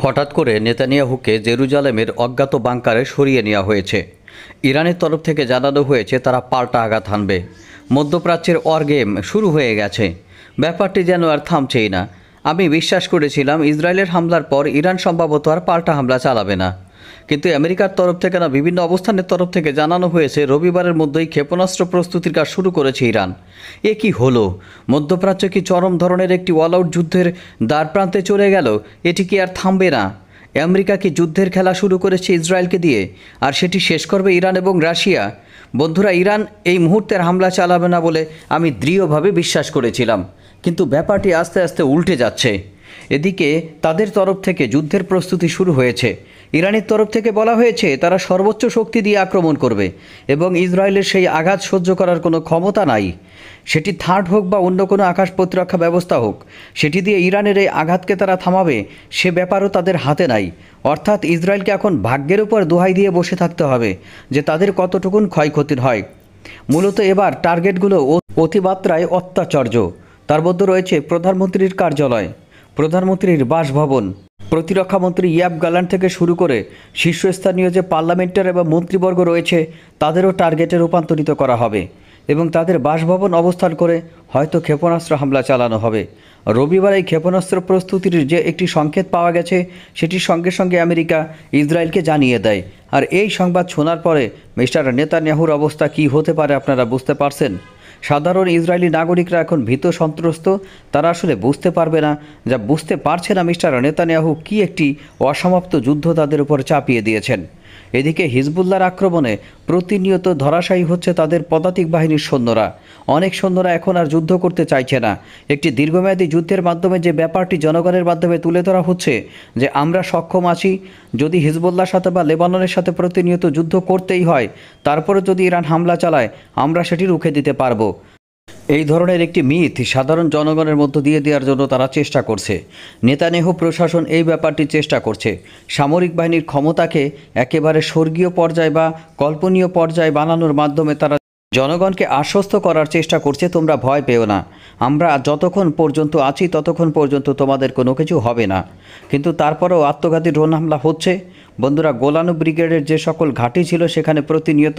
হঠাৎ করে নেতানিয়াহুকে জেরুজালেমের অজ্ঞাত বাংকারে সরিয়ে নেওয়া হয়েছে ইরানের তরফ থেকে জানানো হয়েছে তারা পাল্টা আঘাত হানবে মধ্যপ্রাচ্যের অর গেম শুরু হয়ে গেছে ব্যাপারটি যেন আর থামছেই না আমি বিশ্বাস করেছিলাম ইসরায়েলের হামলার পর ইরান সম্ভবত আর পাল্টা হামলা চালাবে না কিন্তু আমেরিকার তরফ থেকে না বিভিন্ন অবস্থানের তরফ থেকে জানানো হয়েছে রবিবারের মধ্যেই ক্ষেপণাস্ত্র প্রস্তুতির কাজ শুরু করেছে ইরান এ কি হলো মধ্যপ্রাচ্য কি চরম ধরনের একটি অল আউট যুদ্ধের দ্বারপ্রান্তে চলে গেল এটি কি আর থামবে না আমেরিকা কি যুদ্ধের খেলা শুরু করেছে ইসরায়েলকে দিয়ে আর সেটি শেষ করবে ইরান এবং রাশিয়া বন্ধুরা ইরান এই মুহূর্তের হামলা চালাবে না বলে আমি দৃঢ়ভাবে বিশ্বাস করেছিলাম কিন্তু ব্যাপারটি আস্তে আস্তে উল্টে যাচ্ছে এদিকে তাদের তরফ থেকে যুদ্ধের প্রস্তুতি শুরু হয়েছে ইরানের তরফ থেকে বলা হয়েছে তারা সর্বোচ্চ শক্তি দিয়ে আক্রমণ করবে এবং ইসরায়েলের সেই আঘাত সহ্য করার কোনো ক্ষমতা নাই সেটি থার্ড হোক বা অন্য কোনো আকাশ প্রতিরক্ষা ব্যবস্থা হোক সেটি দিয়ে ইরানের এই আঘাতকে তারা থামাবে সে ব্যাপারও তাদের হাতে নাই অর্থাৎ ইসরায়েলকে এখন ভাগ্যের উপর দোহাই দিয়ে বসে থাকতে হবে যে তাদের কতটুকুন ক্ষয়ক্ষতির হয় মূলত এবার টার্গেটগুলো অতিমাত্রায় অত্যাচর্য তার মধ্যে রয়েছে প্রধানমন্ত্রীর কার্যালয় প্রধানমন্ত্রীর বাসভবন প্রতিরক্ষা মন্ত্রী ইয়াব গালান থেকে শুরু করে শীর্ষস্থানীয় যে পার্লামেন্টার এবং মন্ত্রীবর্গ রয়েছে তাদেরও টার্গেটে রূপান্তরিত করা হবে এবং তাদের বাসভবন অবস্থান করে হয়তো ক্ষেপণাস্ত্র হামলা চালানো হবে রবিবার এই ক্ষেপণাস্ত্র প্রস্তুতির যে একটি সংকেত পাওয়া গেছে সেটির সঙ্গে সঙ্গে আমেরিকা ইসরায়েলকে জানিয়ে দেয় আর এই সংবাদ শোনার পরে মিস্টার নেতানিয়াহুর অবস্থা কি হতে পারে আপনারা বুঝতে পারছেন সাধারণ ইসরায়েলি নাগরিকরা এখন ভীত সন্ত্রস্ত তারা আসলে বুঝতে পারবে না যা বুঝতে পারছে না মিস্টার নেতানিয়াহু কি একটি অসমাপ্ত যুদ্ধ তাদের উপর চাপিয়ে দিয়েছেন এদিকে হিজবুল্লার আক্রমণে প্রতিনিয়ত ধরাশায়ী হচ্ছে তাদের পদাতিক বাহিনীর সৈন্যরা অনেক সৈন্যরা এখন আর যুদ্ধ করতে চাইছে না একটি দীর্ঘমেয়াদী যুদ্ধের মাধ্যমে যে ব্যাপারটি জনগণের মাধ্যমে তুলে ধরা হচ্ছে যে আমরা সক্ষম আছি যদি হিজবুল্লার সাথে বা লেবাননের সাথে প্রতিনিয়ত যুদ্ধ করতেই হয় তারপরে যদি ইরান হামলা চালায় আমরা সেটি রুখে দিতে পারবো এই ধরনের একটি মিথ সাধারণ জনগণের মধ্য দিয়ে দেওয়ার জন্য তারা চেষ্টা করছে নেতানেহ প্রশাসন এই ব্যাপারটি চেষ্টা করছে সামরিক বাহিনীর ক্ষমতাকে একেবারে স্বর্গীয় পর্যায় বা কল্পনীয় পর্যায় বানানোর মাধ্যমে তারা জনগণকে আশ্বস্ত করার চেষ্টা করছে তোমরা ভয় পেও না আমরা যতক্ষণ পর্যন্ত আছি ততক্ষণ পর্যন্ত তোমাদের কোনো কিছু হবে না কিন্তু তারপরেও আত্মঘাতী ড্রোন হামলা হচ্ছে বন্ধুরা গোলানু ব্রিগেডের যে সকল ঘাঁটি ছিল সেখানে প্রতিনিয়ত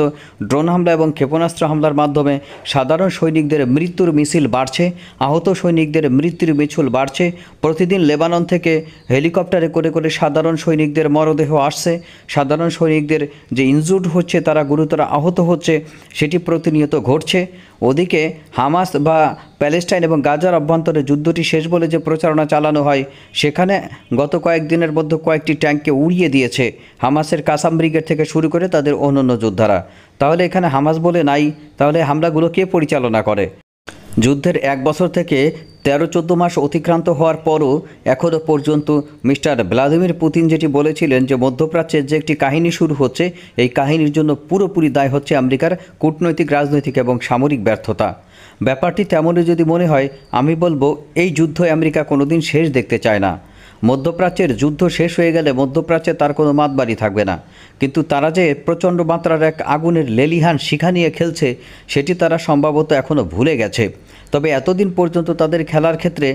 ড্রোন হামলা এবং ক্ষেপণাস্ত্র হামলার মাধ্যমে সাধারণ সৈনিকদের মৃত্যুর মিছিল বাড়ছে আহত সৈনিকদের মৃত্যুর মিছিল বাড়ছে প্রতিদিন লেবানন থেকে হেলিকপ্টারে করে করে সাধারণ সৈনিকদের মরদেহ আসছে সাধারণ সৈনিকদের যে ইনজুর্ড হচ্ছে তারা গুরুতর আহত হচ্ছে সেটি প্রতিনিয়ত ঘটছে ওদিকে হামাস বা প্যালেস্টাইন এবং গাজার অভ্যন্তরে যুদ্ধটি শেষ বলে যে প্রচারণা চালানো হয় সেখানে গত কয়েকদিনের মধ্যে কয়েকটি ট্যাঙ্ককে উড়িয়ে দিয়েছে হামাসের কাসাম ব্রিগেড থেকে শুরু করে তাদের অন্যান্য যোদ্ধারা তাহলে এখানে হামাস বলে নাই তাহলে হামলাগুলো কে পরিচালনা করে যুদ্ধের এক বছর থেকে তেরো চোদ্দ মাস অতিক্রান্ত হওয়ার পরও এখনও পর্যন্ত মিস্টার ভ্লাদিমির পুতিন যেটি বলেছিলেন যে মধ্যপ্রাচ্যের যে একটি কাহিনী শুরু হচ্ছে এই কাহিনীর জন্য পুরোপুরি দায় হচ্ছে আমেরিকার কূটনৈতিক রাজনৈতিক এবং সামরিক ব্যর্থতা ব্যাপারটি তেমনই যদি মনে হয় আমি বলবো এই যুদ্ধ আমেরিকা কোনোদিন শেষ দেখতে চায় না মধ্যপ্রাচ্যের যুদ্ধ শেষ হয়ে গেলে মধ্যপ্রাচ্যে তার কোনো মাতবাড়ি থাকবে না কিন্তু তারা যে প্রচণ্ড মাত্রার এক আগুনের লেলিহান শিখা নিয়ে খেলছে সেটি তারা সম্ভবত এখনও ভুলে গেছে তবে এতদিন পর্যন্ত তাদের খেলার ক্ষেত্রে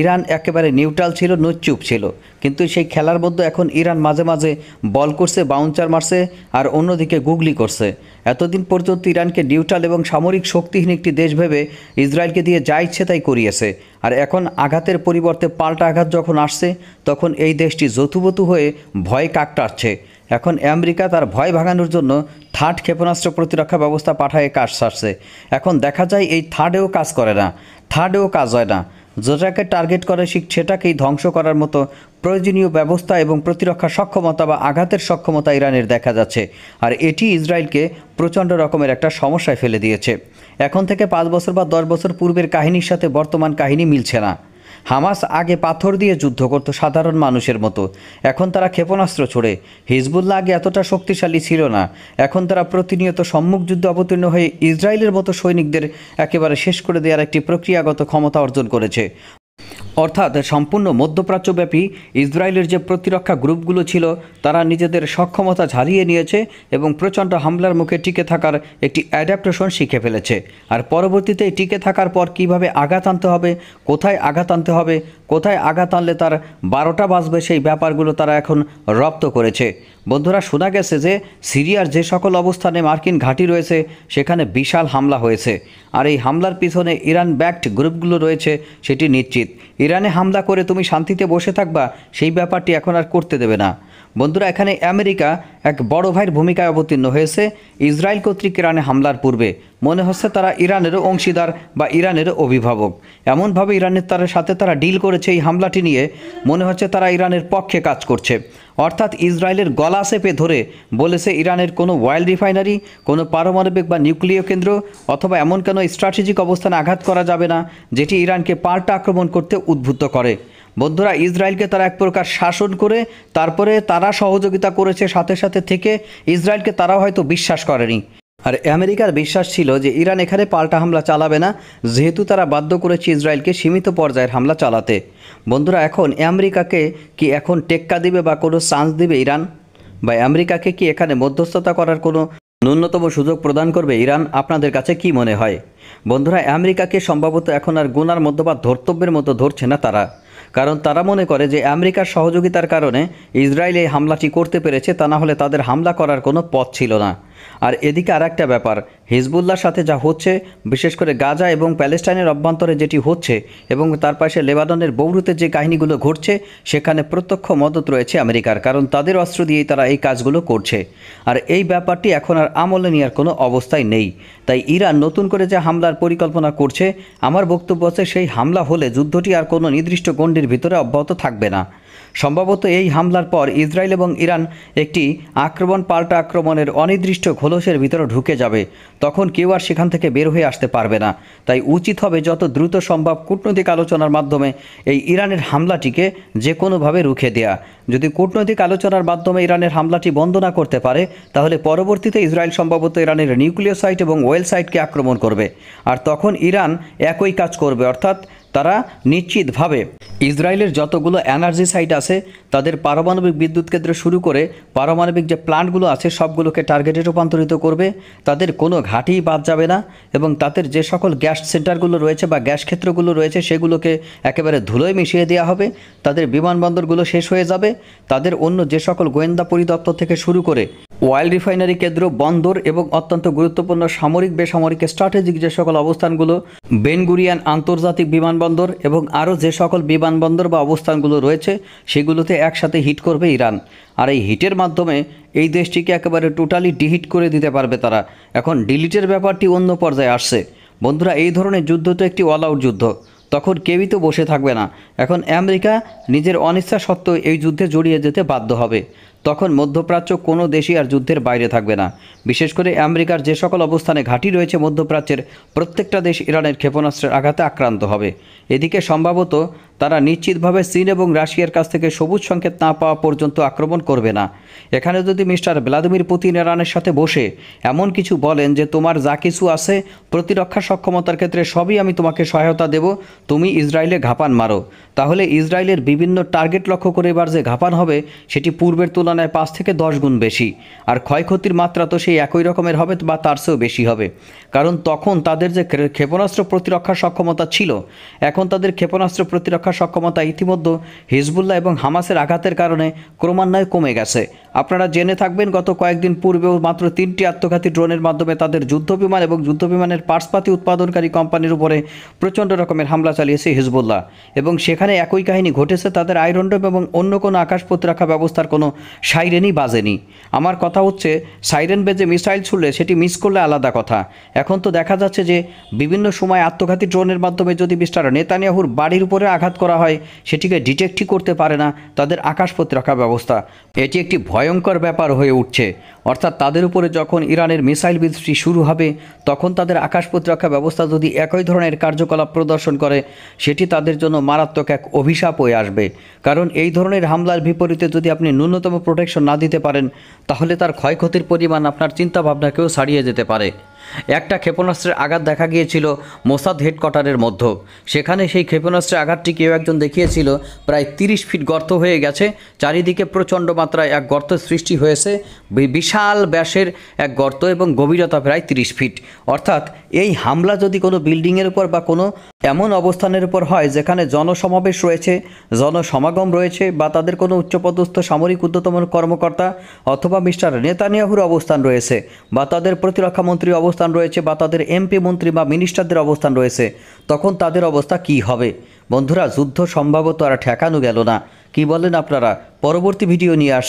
ইরান একেবারে নিউট্রাল ছিল নুচুপ ছিল কিন্তু সেই খেলার মধ্যে এখন ইরান মাঝে মাঝে বল করছে বাউন্সার মারছে আর অন্যদিকে গুগলি করছে এতদিন পর্যন্ত ইরানকে নিউট্রাল এবং সামরিক শক্তিহীন একটি দেশ ভেবে ইসরায়েলকে দিয়ে যা ইচ্ছে তাই করিয়েছে আর এখন আঘাতের পরিবর্তে পাল্টা আঘাত যখন আসছে তখন এই দেশটি যথুবতু হয়ে ভয় কাকটাচ্ছে এখন আমেরিকা তার ভয় ভাঙানোর জন্য থার্ড ক্ষেপণাস্ত্র প্রতিরক্ষা ব্যবস্থা পাঠায় কাজ সারছে এখন দেখা যায় এই থার্ডেও কাজ করে না থার্ডেও কাজ হয় না যেটাকে টার্গেট করে শিক সেটাকেই ধ্বংস করার মতো প্রয়োজনীয় ব্যবস্থা এবং প্রতিরক্ষা সক্ষমতা বা আঘাতের সক্ষমতা ইরানের দেখা যাচ্ছে আর এটি ইসরায়েলকে প্রচণ্ড রকমের একটা সমস্যায় ফেলে দিয়েছে এখন থেকে পাঁচ বছর বা দশ বছর পূর্বের কাহিনীর সাথে বর্তমান কাহিনী মিলছে না হামাস আগে পাথর দিয়ে যুদ্ধ করত সাধারণ মানুষের মতো এখন তারা ক্ষেপণাস্ত্র ছোড়ে হিজবুল্লাহ আগে এতটা শক্তিশালী ছিল না এখন তারা প্রতিনিয়ত সম্মুখ যুদ্ধ অবতীর্ণ হয়ে ইসরায়েলের মতো সৈনিকদের একেবারে শেষ করে দেওয়ার একটি প্রক্রিয়াগত ক্ষমতা অর্জন করেছে অর্থাৎ সম্পূর্ণ মধ্যপ্রাচ্যব্যাপী ইসরায়েলের যে প্রতিরক্ষা গ্রুপগুলো ছিল তারা নিজেদের সক্ষমতা ঝালিয়ে নিয়েছে এবং প্রচণ্ড হামলার মুখে টিকে থাকার একটি অ্যাডাপ্টেশন শিখে ফেলেছে আর পরবর্তীতে টিকে থাকার পর কিভাবে আঘাত আনতে হবে কোথায় আঘাত আনতে হবে কোথায় আঘাত আনলে তার বারোটা বাজবে সেই ব্যাপারগুলো তারা এখন রপ্ত করেছে বন্ধুরা শোনা গেছে যে সিরিয়ার যে সকল অবস্থানে মার্কিন ঘাঁটি রয়েছে সেখানে বিশাল হামলা হয়েছে আর এই হামলার পিছনে ইরান ব্যাকড গ্রুপগুলো রয়েছে সেটি নিশ্চিত ইরানে হামলা করে তুমি শান্তিতে বসে থাকবা সেই ব্যাপারটি এখন আর করতে দেবে না বন্ধুরা এখানে আমেরিকা এক বড় ভাইয়ের ভূমিকায় অবতীর্ণ হয়েছে ইসরায়েল কর্তৃক ইরানে হামলার পূর্বে মনে হচ্ছে তারা ইরানেরও অংশীদার বা ইরানেরও অভিভাবক এমনভাবে ইরানের তার সাথে তারা ডিল করেছে এই হামলাটি নিয়ে মনে হচ্ছে তারা ইরানের পক্ষে কাজ করছে অর্থাৎ ইসরায়েলের গলা সেপে ধরে বলেছে ইরানের কোনো অয়েল রিফাইনারি কোনো পারমাণবিক বা নিউক্লিয় কেন্দ্র অথবা এমন কোনো স্ট্র্যাটেজিক অবস্থানে আঘাত করা যাবে না যেটি ইরানকে পাল্টা আক্রমণ করতে উদ্বুদ্ধ করে বৌদ্ধরা ইসরায়েলকে তারা এক প্রকার শাসন করে তারপরে তারা সহযোগিতা করেছে সাথে সাথে থেকে ইসরায়েলকে তারা হয়তো বিশ্বাস করেনি আর আমেরিকার বিশ্বাস ছিল যে ইরান এখানে পাল্টা হামলা চালাবে না যেহেতু তারা বাধ্য করেছে ইসরায়েলকে সীমিত পর্যায়ের হামলা চালাতে বন্ধুরা এখন আমেরিকাকে কি এখন টেক্কা দিবে বা কোনো চান্স দিবে ইরান বা আমেরিকাকে কি এখানে মধ্যস্থতা করার কোনো ন্যূনতম সুযোগ প্রদান করবে ইরান আপনাদের কাছে কি মনে হয় বন্ধুরা আমেরিকাকে সম্ভবত এখন আর গুনার মধ্যে বা ধর্তব্যের মতো ধরছে না তারা কারণ তারা মনে করে যে আমেরিকার সহযোগিতার কারণে ইসরায়েল এই হামলাটি করতে পেরেছে তা না হলে তাদের হামলা করার কোনো পথ ছিল না আর এদিকে আর একটা ব্যাপার হিজবুল্লার সাথে যা হচ্ছে বিশেষ করে গাজা এবং প্যালেস্টাইনের অভ্যন্তরে যেটি হচ্ছে এবং তার পাশে লেবাননের বৌরুতে যে কাহিনীগুলো ঘটছে সেখানে প্রত্যক্ষ মদত রয়েছে আমেরিকার কারণ তাদের অস্ত্র দিয়েই তারা এই কাজগুলো করছে আর এই ব্যাপারটি এখন আর আমলে নেওয়ার কোনো অবস্থায় নেই তাই ইরান নতুন করে যে হামলার পরিকল্পনা করছে আমার বক্তব্য আছে সেই হামলা হলে যুদ্ধটি আর কোনো নির্দিষ্ট গণ্ডির ভিতরে অব্যাহত থাকবে না সম্ভবত এই হামলার পর ইসরায়েল এবং ইরান একটি আক্রমণ পাল্টা আক্রমণের অনির্দিষ্ট ঘোলসের ভিতরে ঢুকে যাবে তখন কেউ আর সেখান থেকে বের হয়ে আসতে পারবে না তাই উচিত হবে যত দ্রুত সম্ভব কূটনৈতিক আলোচনার মাধ্যমে এই ইরানের হামলাটিকে যে কোনোভাবে রুখে দেয়া যদি কূটনৈতিক আলোচনার মাধ্যমে ইরানের হামলাটি বন্ধ না করতে পারে তাহলে পরবর্তীতে ইসরায়েল সম্ভবত ইরানের নিউক্লিয় সাইট এবং ওয়েল সাইটকে আক্রমণ করবে আর তখন ইরান একই কাজ করবে অর্থাৎ তারা নিশ্চিতভাবে ইসরায়েলের যতগুলো এনার্জি সাইট আছে তাদের পারমাণবিক বিদ্যুৎ কেন্দ্র শুরু করে পারমাণবিক যে প্লান্টগুলো আছে সবগুলোকে টার্গেটে রূপান্তরিত করবে তাদের কোনো ঘাটি বাদ যাবে না এবং তাদের যে সকল গ্যাস সেন্টারগুলো রয়েছে বা গ্যাস ক্ষেত্রগুলো রয়েছে সেগুলোকে একেবারে ধুলোয় মিশিয়ে দেওয়া হবে তাদের বিমানবন্দরগুলো শেষ হয়ে যাবে তাদের অন্য যে সকল গোয়েন্দা পরিদপ্তর থেকে শুরু করে ওয়াইল রিফাইনারি কেন্দ্র বন্দর এবং অত্যন্ত গুরুত্বপূর্ণ সামরিক বেসামরিক স্ট্র্যাটেজিক যে সকল অবস্থানগুলো বেনগুরিয়ান আন্তর্জাতিক বিমানবন্দর এবং আরও যে সকল বিমানবন্দর বা অবস্থানগুলো রয়েছে সেগুলোতে একসাথে হিট করবে ইরান আর এই হিটের মাধ্যমে এই দেশটিকে একেবারে টোটালি ডিহিট করে দিতে পারবে তারা এখন ডিলিটের ব্যাপারটি অন্য পর্যায়ে আসছে বন্ধুরা এই ধরনের যুদ্ধ তো একটি অল আউট যুদ্ধ তখন কেউই তো বসে থাকবে না এখন আমেরিকা নিজের অনিচ্ছা সত্ত্বেও এই যুদ্ধে জড়িয়ে যেতে বাধ্য হবে তখন মধ্যপ্রাচ্য কোনো দেশই আর যুদ্ধের বাইরে থাকবে না বিশেষ করে আমেরিকার যে সকল অবস্থানে ঘাঁটি রয়েছে মধ্যপ্রাচ্যের প্রত্যেকটা দেশ ইরানের ক্ষেপণাস্ত্রের আঘাতে আক্রান্ত হবে এদিকে সম্ভবত তারা নিশ্চিতভাবে চীন এবং রাশিয়ার কাছ থেকে সবুজ সংকেত না পাওয়া পর্যন্ত আক্রমণ করবে না এখানে যদি মিস্টার ভ্লাদিমির পুতিন ইরানের সাথে বসে এমন কিছু বলেন যে তোমার যা কিছু আছে প্রতিরক্ষা সক্ষমতার ক্ষেত্রে সবই আমি তোমাকে সহায়তা দেব তুমি ইসরায়েলে ঘাপান মারো তাহলে ইসরায়েলের বিভিন্ন টার্গেট লক্ষ্য করে এবার যে ঘাপান হবে সেটি পূর্বের তুলনায় পাঁচ থেকে দশ গুণ বেশি আর ক্ষয়ক্ষতির মাত্রা তো সেই একই রকমের হবে বা তার চেয়েও বেশি হবে কারণ তখন তাদের যে ক্ষেপণাস্ত্র প্রতিরক্ষা সক্ষমতা ছিল এখন তাদের ক্ষেপণাস্ত্র প্রতিরক্ষা রক্ষা সক্ষমতা ইতিমধ্যে হিজবুল্লাহ এবং হামাসের আঘাতের কারণে ক্রমান্বয়ে কমে গেছে আপনারা জেনে থাকবেন গত কয়েকদিন পূর্বেও মাত্র তিনটি আত্মঘাতী ড্রোনের মাধ্যমে তাদের যুদ্ধবিমান এবং যুদ্ধবিমানের পার্সপাতি উৎপাদনকারী কোম্পানির উপরে প্রচণ্ড রকমের হামলা চালিয়েছে হিজবুল্লাহ এবং সেখানে একই কাহিনী ঘটেছে তাদের আয়রনডোম এবং অন্য কোনো আকাশ প্রতিরক্ষা ব্যবস্থার কোনো সাইরেনই বাজেনি আমার কথা হচ্ছে সাইরেন বেজে মিসাইল ছুড়লে সেটি মিস করলে আলাদা কথা এখন তো দেখা যাচ্ছে যে বিভিন্ন সময় আত্মঘাতী ড্রোনের মাধ্যমে যদি মিস্টার নেতানিয়াহুর বাড়ির উপরে আঘাত করা হয় সেটিকে ডিটেক্টই করতে পারে না তাদের আকাশ প্রতিরক্ষা ব্যবস্থা এটি একটি ভয় ভয়ঙ্কর ব্যাপার হয়ে উঠছে অর্থাৎ তাদের উপরে যখন ইরানের মিসাইল বৃষ্টি শুরু হবে তখন তাদের আকাশ প্রতিরক্ষা ব্যবস্থা যদি একই ধরনের কার্যকলাপ প্রদর্শন করে সেটি তাদের জন্য মারাত্মক এক অভিশাপ হয়ে আসবে কারণ এই ধরনের হামলার বিপরীতে যদি আপনি ন্যূনতম প্রোটেকশন না দিতে পারেন তাহলে তার ক্ষয়ক্ষতির পরিমাণ আপনার চিন্তাভাবনাকেও ছাড়িয়ে যেতে পারে একটা ক্ষেপণাস্ত্রের আঘাত দেখা গিয়েছিল মোসাদ হেডকোয়ার্টারের মধ্য সেখানে সেই ক্ষেপণাস্ত্রের আঘাতটি কেউ একজন দেখিয়েছিল প্রায় তিরিশ ফিট গর্ত হয়ে গেছে চারিদিকে প্রচণ্ড মাত্রায় এক গর্ত সৃষ্টি হয়েছে বিশাল ব্যাসের এক গর্ত এবং গভীরতা প্রায় তিরিশ ফিট অর্থাৎ এই হামলা যদি কোনো বিল্ডিংয়ের উপর বা কোনো এমন অবস্থানের উপর হয় যেখানে জনসমাবেশ রয়েছে জনসমাগম রয়েছে বা তাদের কোনো উচ্চপদস্থ সামরিক উদ্যতম কর্মকর্তা অথবা মিস্টার নেতানিয়াহুর অবস্থান রয়েছে বা তাদের প্রতিরক্ষামন্ত্রী অবস্থান অবস্থান রয়েছে বা তাদের এমপি মন্ত্রী বা মিনিস্টারদের অবস্থান রয়েছে তখন তাদের অবস্থা কি হবে বন্ধুরা যুদ্ধ সম্ভবত আর ঠেকানো গেল না কি বলেন আপনারা পরবর্তী ভিডিও নিয়ে আস